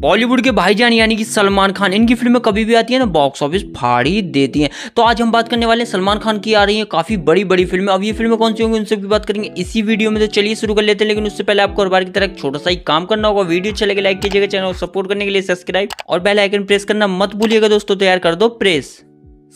बॉलीवुड के भाईजान यानी कि सलमान खान इनकी फिल्में कभी भी आती है ना बॉक्स ऑफिस फाड़ ही देती हैं तो आज हम बात करने वाले हैं सलमान खान की आ रही है काफी बड़ी बड़ी फिल्में अब ये फिल्में कौन सी होंगी उनसे भी बात करेंगे इसी वीडियो में तो चलिए शुरू कर लेते हैं लेकिन उससे पहले आपको बार की तरह छोटा सा ही काम करना होगा वीडियो अच्छे लगे लाइक कीजिएगा चैनल को सपोर्ट करने के लिए सब्सक्राइब और बेल प्रेस करना मत भूलिएगा दोस्तों तैयार कर दो प्रेस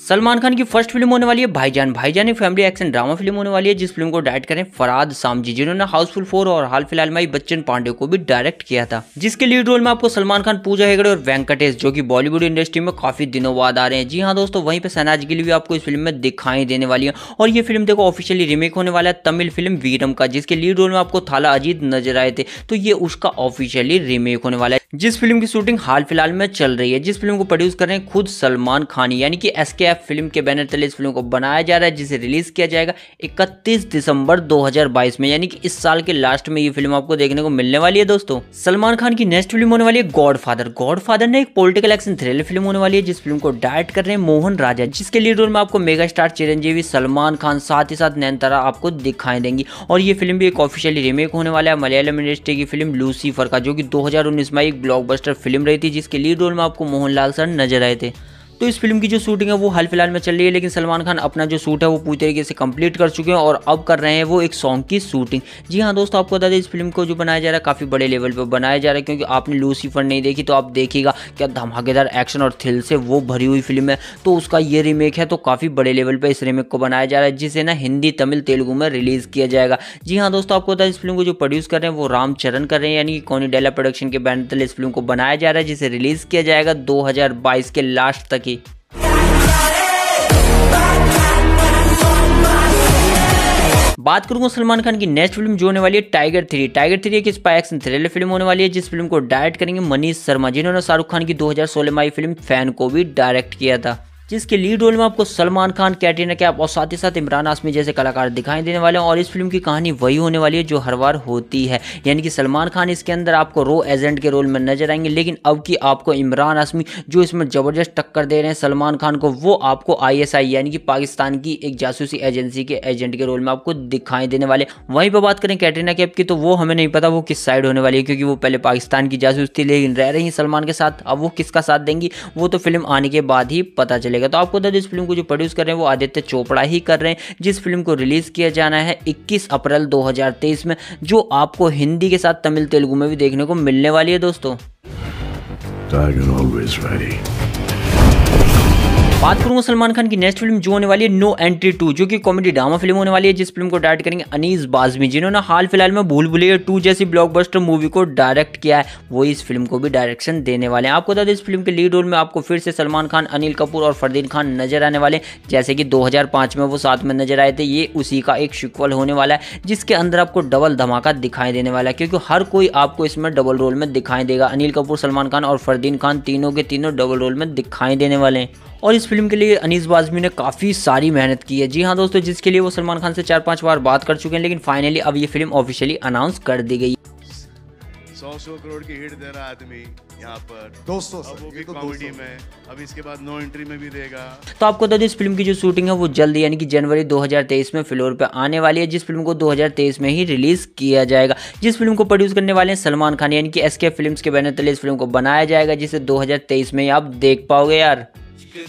सलमान खान की फर्स्ट फिल्म होने वाली है भाईजान भाईजान एक फैमिली एक्शन ड्रामा फिल्म होने वाली है जिस फिल्म को डायरेक्ट करें फराद सामजी जिन्होंने हाउसफुल फोर और हाल फिलहाल में बच्चन पांडे को भी डायरेक्ट किया था जिसके लीड रोल में आपको सलमान खान पूजा हेगड़े और वेंकटेश जो कि बॉलीवुड इंडस्ट्री में काफी दिनों बाद आ रहे हैं जी हाँ दोस्तों वहीं पर सनाज गिल भी आपको इस फिल्म में दिखाई देने वाली है और ये फिल्म देखो ऑफिशियली रीमेक होने वाला है तमिल फिल्म वीरम का जिसके लीड रोल में आपको थाला अजीत नजर आए थे तो ये उसका ऑफिशियली रिमेक होने वाला है जिस फिल्म की शूटिंग हाल फिलहाल में चल रही है जिस फिल्म को प्रोड्यूस कर रहे हैं खुद सलमान खान यानी कि एस के चुके हैं फिल्म के बैनर तले इस फिल्म को बनाया जा रहा है जिसे रिलीज किया जाएगा 31 दिसंबर 2022 में यानी कि इस साल के लास्ट में ये फिल्म आपको देखने को मिलने वाली है दोस्तों सलमान खान की नेक्स्ट फिल्म होने वाली है गॉड फादर गॉड फादर ने एक पोलिटिकल एक्शन थ्रिलर फिल्म होने वाली है जिस फिल्म को डायरेक्ट कर रहे हैं मोहन राजा जिसके लीड रोल में आपको मेगा स्टार चिरंजीवी सलमान खान साथ ही साथ नैनतारा आपको दिखाई देंगी और ये फिल्म भी एक ऑफिशियली रिमेक होने वाला है मलयालम इंडस्ट्री की फिल्म लूसीफर का जो कि 2019 में एक ब्लॉकबस्टर फिल्म रही थी जिसके लीड रोल में आपको मोहनलाल सर नजर आए थे तो इस फिल्म की जो शूटिंग है वो हाल फिलहाल में चल रही है लेकिन सलमान खान अपना जो शूट है वो पूरी तरीके से कंप्लीट कर चुके हैं और अब कर रहे हैं वो एक सॉन्ग की शूटिंग जी हाँ दोस्तों आपको बता दें इस फिल्म को जो बनाया जा रहा है काफ़ी बड़े लेवल पर बनाया जा रहा है क्योंकि आपने लूसीफर नहीं देखी तो आप देखिएगा क्या धमाकेदार एक्शन और थ्रिल से वो भरी हुई फिल्म है तो उसका ये रीमेक है तो काफ़ी बड़े लेवल पर इस रीमेक को बनाया जा रहा है जिसे ना हिंदी तमिल तेलुगु में रिलीज़ किया जाएगा जी हाँ दोस्तों आपको बता दें इस फिल्म को जो प्रोड्यूस कर रहे हैं वो रामचरण कर रहे हैं यानी कि डेला प्रोडक्शन के बैनर तले इस फिल्म को बनाया जा रहा है जिसे रिलीज़ किया जाएगा दो के लास्ट तक की बात करूंगा सलमान खान की नेक्स्ट फिल्म जो होने वाली है टाइगर थ्री टाइगर थ्री एक स्पाई एक्शन थ्रिलर फिल्म होने वाली है जिस फिल्म को डायरेक्ट करेंगे मनीष शर्मा जिन्होंने शाहरुख खान की 2016 में आई फिल्म फैन को भी डायरेक्ट किया था जिसके लीड रोल में आपको सलमान खान कैटरीना कैप और साथ ही साथ इमरान आसमी जैसे कलाकार दिखाई देने वाले हैं और इस फिल्म की कहानी वही होने वाली है जो हर बार होती है यानी कि सलमान खान इसके अंदर आपको रो एजेंट के रोल में नजर आएंगे लेकिन अब की आपको इमरान आसमी जो इसमें ज़बरदस्त टक्कर दे रहे हैं सलमान खान को वो आपको आई यानी कि पाकिस्तान की एक जासूसी एजेंसी के एजेंट के रोल में आपको दिखाई देने वाले वहीं पर बात करें कैटरीना कैप की तो वो हमें नहीं पता वो किस साइड होने वाली है क्योंकि वो पहले पाकिस्तान की जासूस थी लेकिन रह रही सलमान के साथ अब वो किसका साथ देंगी वो तो फिल्म आने के बाद ही पता चले चलेगा तो आपको इस फिल्म को जो प्रोड्यूस कर रहे हैं वो आदित्य चोपड़ा ही कर रहे हैं जिस फिल्म को रिलीज़ किया जाना है इक्कीस अप्रैल दो में जो आपको हिंदी के साथ तमिल तेलुगु में भी देखने को मिलने वाली है दोस्तों बात करूंगा सलमान खान की नेक्स्ट फिल्म जो होने वाली है नो एंट्री टू जो कि कॉमेडी ड्रामा फिल्म होने वाली है जिस फिल्म को डायरेक्ट करेंगे अनीस बाजमी जिन्होंने हाल फिलहाल में भूल भुलैया टू जैसी ब्लॉकबस्टर मूवी को डायरेक्ट किया है वो इस फिल्म को भी डायरेक्शन देने वाले हैं आपको बता दें इस फिल्म के लीड रोल में आपको फिर से सलमान खान अनिल कपूर और फरदीन खान नजर आने वाले जैसे कि दो में वो साथ में नजर आए थे ये उसी का एक शिक्वल होने वाला है जिसके अंदर आपको डबल धमाका दिखाई देने वाला है क्योंकि हर कोई आपको इसमें डबल रोल में दिखाई देगा अनिल कपूर सलमान खान और फरदीन खान तीनों के तीनों डबल रोल में दिखाई देने वाले हैं और इस फिल्म के लिए अनीस बाजमी ने काफ़ी सारी मेहनत की है जी हाँ दोस्तों जिसके लिए वो सलमान खान से चार पाँच बार बात कर चुके हैं लेकिन फाइनली अब ये फिल्म ऑफिशियली अनाउंस कर दी गई सौ सौ करोड़ की हिट दे रहा आदमी यहाँ पर दोस्तों अब वो भी कॉमेडी तो में अब इसके बाद नो एंट्री में भी देगा तो आपको बता दें इस फिल्म की जो शूटिंग है वो जल्द यानी कि जनवरी 2023 में फ्लोर पे आने वाली है जिस फिल्म को 2023 में ही रिलीज किया जाएगा जिस फिल्म को प्रोड्यूस करने वाले हैं सलमान खान यानी कि एस के फिल्म के बैनर तले इस फिल्म को बनाया जाएगा जिसे दो में आप देख पाओगे यार मैं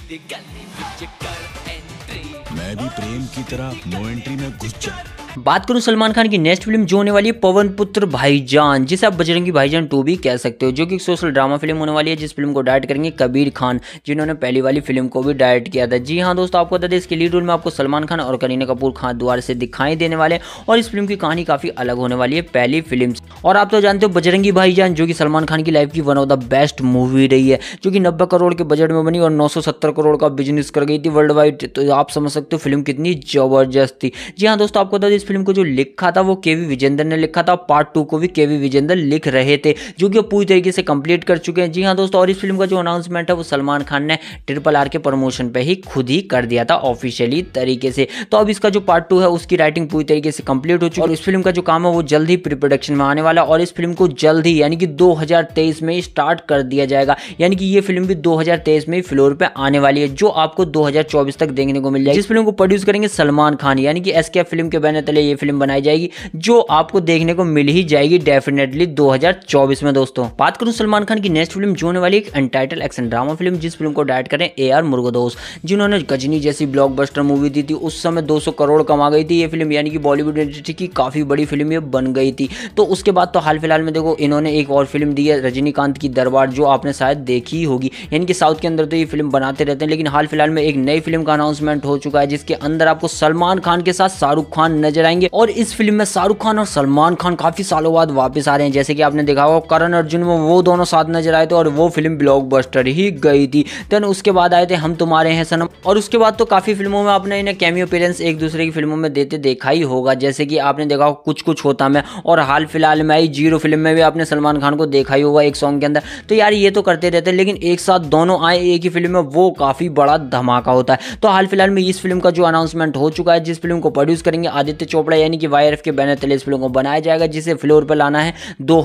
भी प्रेम की तरह नो एंट्री में घुस जाऊं बात करूं सलमान खान की नेक्स्ट फिल्म जो होने वाली है पवन पुत्र भाईजान जिसे आप बजरंगी भाईजान टू भी कह सकते हो जो कि सोशल ड्रामा फिल्म होने वाली है जिस फिल्म को डायरेक्ट करेंगे कबीर खान जिन्होंने पहली वाली फिल्म को भी डायरेक्ट किया था जी हाँ दोस्तों आपको बता दें इसके लीड रोल में आपको सलमान खान और करीना कपूर खान द्वारा से दिखाई देने वाले और इस फिल्म की कहानी काफी अलग होने वाली है पहली फिल्म और आप तो जानते हो बजरंगी भाईजान जो कि सलमान खान की लाइफ की one of the best movie रही है जो कि नब्बे करोड़ के बजट में बनी और नौ करोड़ का बिजनेस कर गई थी वर्ल्ड वाइड तो आप समझ सकते हो फिल्म कितनी जबरदस्त थी जी हाँ दोस्तों आपको बता दें फिल्म को जो लिखा था वो के वी विजेंद्र ने लिखा था पार्ट टू को भी के वी विजेंद्र लिख रहे थे जो कि पूरी तरीके से कंप्लीट कर चुके हैं जी हाँ दोस्तों और इस फिल्म का जो अनाउंसमेंट है वो सलमान खान ने ट्रिपल आर के प्रमोशन पर ही खुद ही कर दिया था ऑफिशियली तरीके से तो अब इसका जो पार्ट टू है उसकी राइटिंग पूरी तरीके से कंप्लीट हो चुकी है और इस फिल्म का जो काम है वो जल्द ही प्री प्रोडक्शन में आने वाला और इस फिल्म को जल्द ही यानी कि 2023 में स्टार्ट कर दिया जाएगा यानी कि ये फिल्म भी 2023 में फ्लोर पे आने वाली है जो आपको 2024 तक देखने को मिल जाएगी इस फिल्म को प्रोड्यूस करेंगे सलमान खान यानी कि एसके फिल्म के बैनर पहले ये फिल्म बनाई जाएगी जो आपको देखने को मिल ही जाएगी डेफिनेटली 2024 में दोस्तों बात करूं सलमान खान की नेक्स्ट फिल्म जो होने वाली एक अनटाइटल एक्शन ड्रामा फिल्म जिस फिल्म को डायरेक्ट करें ए आर मुर्गोदोस जिन्होंने गजनी जैसी ब्लॉकबस्टर मूवी दी थी उस समय 200 करोड़ कमा गई थी ये फिल्म यानी कि बॉलीवुड इंडस्ट्री की काफ़ी बड़ी फिल्म ये बन गई थी तो उसके बाद तो हाल फिलहाल में देखो इन्होंने एक और फिल्म दी है रजनीकांत की दरबार जो आपने शायद देखी होगी यानी कि साउथ के अंदर तो ये फिल्म बनाते रहते हैं लेकिन हाल फिलहाल में एक नई फिल्म का अनाउंसमेंट हो चुका है जिसके अंदर आपको सलमान खान के साथ शाहरुख खान नजर नजर आएंगे और इस फिल्म में शाहरुख खान और सलमान खान काफी सालों बाद वापस आ रहे हैं जैसे कि आपने देखा होगा करण अर्जुन में वो दोनों साथ नजर आए थे और वो फिल्म ब्लॉकबस्टर ही गई थी देन उसके बाद आए थे हम तुम्हारे हैं सनम और उसके बाद तो काफी फिल्मों में आपने इन्हें कैमियो अपीयरेंस एक दूसरे की फिल्मों में देते देखा ही होगा जैसे कि आपने देखा होगा कुछ कुछ होता मैं और हाल फिलहाल में आई जीरो फिल्म में भी आपने सलमान खान को देखा ही होगा एक सॉन्ग के अंदर तो यार ये तो करते रहते हैं लेकिन एक साथ दोनों आए एक ही फिल्म में वो काफी बड़ा धमाका होता है तो हाल फिलहाल में इस फिल्म का जो अनाउंसमेंट हो चुका है जिस फिल्म को प्रोड्यूस करेंगे आदित्य चोपड़ा यानी कि वाई के बैनर तले इस फिल्म को बनाया जाएगा जिसे फ्लोर पर लाना है दो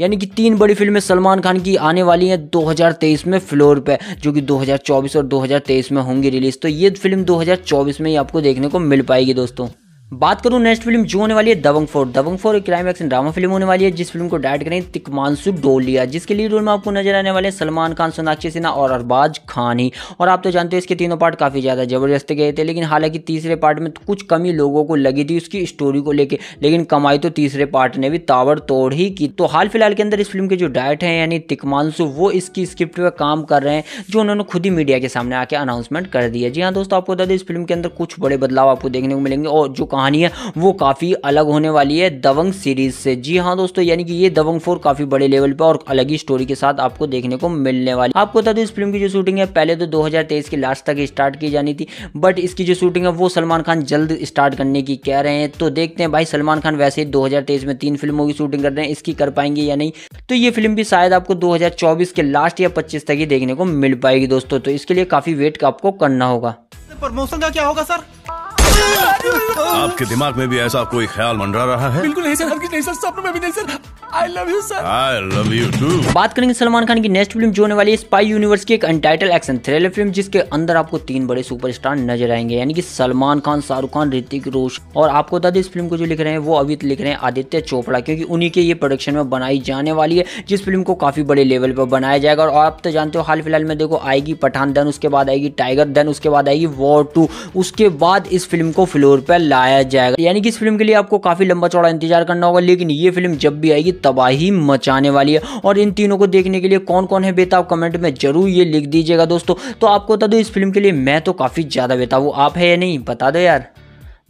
यानी कि तीन बड़ी फिल्में सलमान खान की आने वाली हैं 2023 में फ्लोर पे जो कि 2024 और 2023 में होंगी रिलीज तो ये फिल्म 2024 में ही आपको देखने को मिल पाएगी दोस्तों बात करूं नेक्स्ट फिल्म जो होने वाली है दबंग फोर दबंग फोर एक क्राइम एक्शन ड्रामा फिल्म होने वाली है जिस फिल्म को डायरेक्ट करें तिकमानसु डोलिया जिसके लीड रोल में आपको नजर आने वाले सलमान खान सोनाक्षी सिन्हा और अरबाज खान ही और आप तो जानते हो इसके तीनों पार्ट काफ़ी ज़्यादा जबरदस्त गए थे लेकिन हालांकि तीसरे पार्ट में तो कुछ कमी लोगों को लगी थी उसकी स्टोरी को लेकर लेकिन कमाई तो तीसरे पार्ट ने भी ताबड़ तोड़ ही की तो हाल फिलहाल के अंदर इस फिल्म के जो डायरेक्ट हैं यानी तिकमानसु वो इसकी स्क्रिप्ट पर काम कर रहे हैं जो उन्होंने खुद ही मीडिया के सामने आके अनाउंसमेंट कर दिया जी हाँ दोस्तों आपको बता दें इस फिल्म के अंदर कुछ बड़े बदलाव आपको देखने को मिलेंगे और जो कहानी है वो काफ़ी अलग होने वाली है दबंग सीरीज़ से जी हाँ दोस्तों यानी कि ये दबंग फोर काफ़ी बड़े लेवल पर और अलग ही स्टोरी के साथ आपको देखने को मिलने वाली आपको बता दें इस फिल्म की जो शूटिंग है पहले तो दो के लास्ट तक स्टार्ट की जानी थी बट इसकी जो शूटिंग है वो सलमान खान जल्द स्टार्ट करने की कह रहे हैं तो देखते हैं भाई सलमान खान वैसे ही 2023 में तीन फिल्मों की शूटिंग कर रहे हैं इसकी कर पाएंगे या नहीं तो ये फिल्म भी शायद आपको 2024 के लास्ट या 25 तक ही देखने को मिल पाएगी दोस्तों तो इसके लिए काफी वेट का आपको करना होगा प्रमोशन का क्या होगा सर आपके दिमाग में भी ऐसा कोई ख्याल मंडरा रहा है बिल्कुल नहीं सर हरगिज नहीं सर सपनों में भी नहीं sir I love you sir I love you too बात करेंगे सलमान खान की नेक्स्ट फिल्म जो होने वाली है स्पाई यूनिवर्स की एक अनटाइटल एक्शन थ्रिलर फिल्म जिसके अंदर आपको तीन बड़े सुपरस्टार नजर आएंगे यानी कि सलमान खान शाहरुख खान ऋतिक रोशन और आपको बता दें इस फिल्म को जो लिख रहे हैं वो अभी लिख रहे हैं आदित्य चोपड़ा क्योंकि उन्हीं के ये प्रोडक्शन में बनाई जाने वाली है जिस फिल्म को काफी बड़े लेवल पर बनाया जाएगा और आप तो जानते हो हाल फिलहाल में देखो आएगी पठान धन उसके बाद आएगी टाइगर धन उसके बाद आएगी वॉर टू उसके बाद इस फिल्म को फ्लोर पर लाया जाएगा यानी कि इस फिल्म के लिए आपको काफी लंबा चौड़ा इंतजार करना होगा लेकिन ये फिल्म जब भी आएगी तबाही मचाने वाली है और इन तीनों को देखने के लिए कौन कौन है बेताब कमेंट में जरूर ये लिख दीजिएगा दोस्तों तो आपको बता दो इस फिल्म के लिए मैं तो काफ़ी ज़्यादा बेताब हूँ आप है या नहीं बता दो यार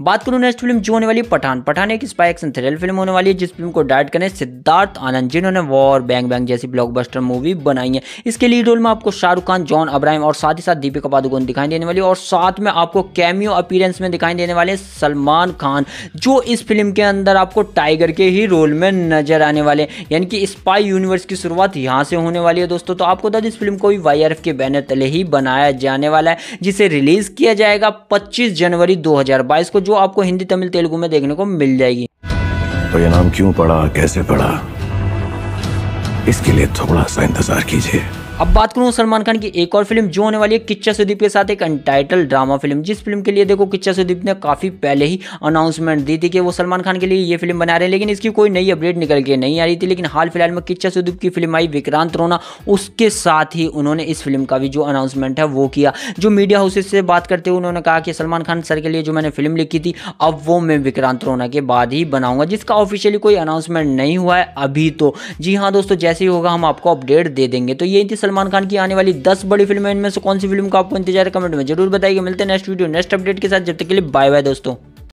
बात करूं नेक्स्ट फिल्म जो होने वाली पठान पठान एक स्पाई एक्शन थ्रिलर फिल्म होने वाली है जिस फिल्म को डायरेक्ट करें सिद्धार्थ आनंद जिन्होंने वॉर बैंग बैंग जैसी ब्लॉकबस्टर मूवी बनाई है इसके लीड रोल में आपको शाहरुख खान जॉन अब्राहिम और साथ ही साथ दीपिका पादुकोण दिखाई देने वाली और साथ में आपको कैमियो अपीरेंस में दिखाई देने वाले सलमान खान जो इस फिल्म के अंदर आपको टाइगर के ही रोल में नजर आने वाले यानी कि स्पाई यूनिवर्स की शुरुआत यहाँ से होने वाली है दोस्तों तो आपको दर्ज इस फिल्म को भी वाई के बैनर तले ही बनाया जाने वाला है जिसे रिलीज किया जाएगा पच्चीस जनवरी दो को जो आपको हिंदी तमिल तेलुगु में देखने को मिल जाएगी तो ये नाम क्यों पड़ा कैसे पड़ा इसके लिए थोड़ा सा इंतजार कीजिए अब बात करूँ सलमान खान की एक और फिल्म जो होने वाली है किच्चा सुदीप के साथ एक अनटाइटल ड्रामा फिल्म जिस फिल्म के लिए देखो किच्चा सुदीप ने काफ़ी पहले ही अनाउंसमेंट दी थी कि वो सलमान खान के लिए ये फिल्म बना रहे हैं लेकिन इसकी कोई नई अपडेट निकल के नहीं आ रही थी लेकिन हाल फिलहाल में किच्चा सुदीप की फिल्म आई विक्रांत रोना उसके साथ ही उन्होंने इस फिल्म का भी जो अनाउंसमेंट है वो किया जो मीडिया हाउसेज से बात करते हुए उन्होंने कहा कि सलमान खान सर के लिए जो मैंने फिल्म लिखी थी अब वो मैं विक्रांत रोना के बाद ही बनाऊंगा जिसका ऑफिशियली कोई अनाउंसमेंट नहीं हुआ है अभी तो जी हाँ दोस्तों जैसे ही होगा हम आपको अपडेट दे देंगे तो ये थी सलमान खान की आने वाली दस बड़ी फिल्में इनमें से कौन सी फिल्म का आपको इंतजार कमेंट में जरूर बताइए मिलते हैं नेक्स्ट वीडियो नेक्स्ट अपडेट के साथ जब तक के लिए बाय बाय दोस्तों